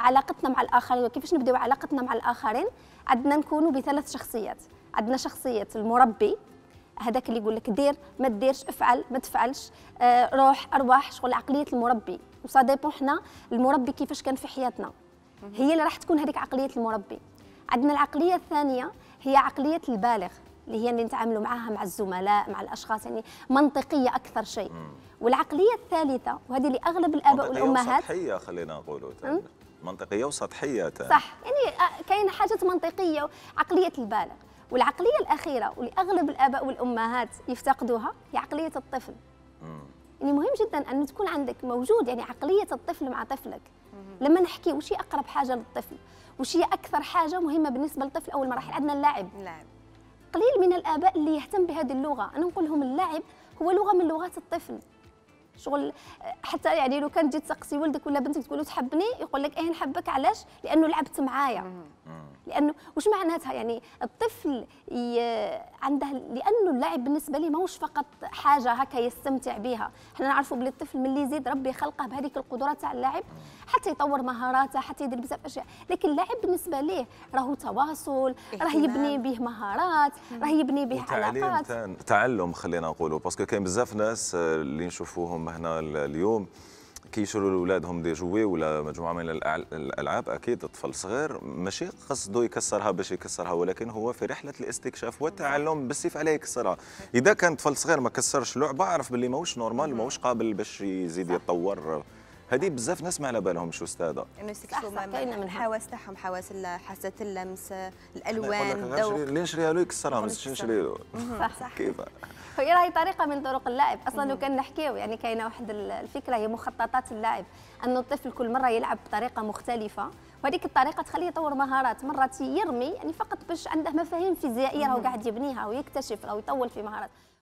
علاقتنا مع الاخرين وكيفاش نبداو علاقتنا مع الاخرين عندنا نكونوا بثلاث شخصيات عندنا شخصيه المربي هذاك اللي يقول لك دير ما ديرش افعل ما تفعلش آه، روح ارواح شغل عقليه المربي وسا ديبون حنا المربي كيفاش كان في حياتنا هي اللي راح تكون هذيك عقليه المربي عندنا العقليه الثانيه هي عقليه البالغ اللي هي اللي نتعاملوا معاها مع الزملاء مع الاشخاص يعني منطقيه اكثر شيء والعقليه الثالثه وهذه اللي اغلب الاباء والامهات خلينا نقولوا منطقيه وسطحيه صح يعني آه، كاين حاجات منطقيه عقليه البالغ والعقليه الاخيره واللي اغلب الاباء والامهات يفتقدوها هي عقليه الطفل مم. يعني مهم جدا ان تكون عندك موجود يعني عقليه الطفل مع طفلك مم. لما نحكي وش هي اقرب حاجه للطفل وش هي اكثر حاجه مهمه بالنسبه للطفل اول مراحل عندنا اللاعب اللعب قليل من الاباء اللي يهتم بهذه اللغه انا نقول لهم اللاعب هو لغه من لغات الطفل شغل حتى يعني لو كان تجي تسقسي ولدك ولا بنتك تقول له تحبني يقول لك ايه نحبك علاش لانه لعبت معايا لانه واش معناتها يعني الطفل عنده لانه اللعب بالنسبه لي ماهوش فقط حاجه هكا يستمتع بها حنا نعرفوا بلي الطفل ملي يزيد ربي خلقه بهذيك القدره تاع اللعب حتى يطور مهاراته حتى يدير بزاف اشياء لكن اللعب بالنسبه ليه راهو تواصل راه يبني به مهارات راه يبني به علاقات تعلم خلينا نقولوا باسكو كاين بزاف ناس آه، اللي نشوفوهم هم هنا اليوم كيشروا لاولادهم دي جوي ولا مجموعه من الالعاب اكيد طفل صغير ماشي قصده يكسرها باش يكسرها ولكن هو في رحله الاستكشاف والتعلم بالسيف عليه يكسرها اذا كان طفل صغير ما كسرش لعبه اعرف باللي ماهوش نورمال ماهوش قابل باش يزيد يتطور هذه بزاف ناس ما على بالهمش استاذه صح صح من حواس تاعهم حواس حاسه اللمس الالوان الضوء اللي نشريها له يكسرها ما نشري له صح صح كيف هي راهي طريقه من طرق اللعب اصلا لو كان نحكيو يعني كاينه واحد الفكره هي مخططات اللعب انه الطفل كل مره يلعب بطريقه مختلفه وهذيك الطريقه تخليه يطور مهارات مرات يرمي يعني فقط باش عنده مفاهيم فيزيائيه راهو قاعد يبنيها ويكتشف راهو يطول في مهارات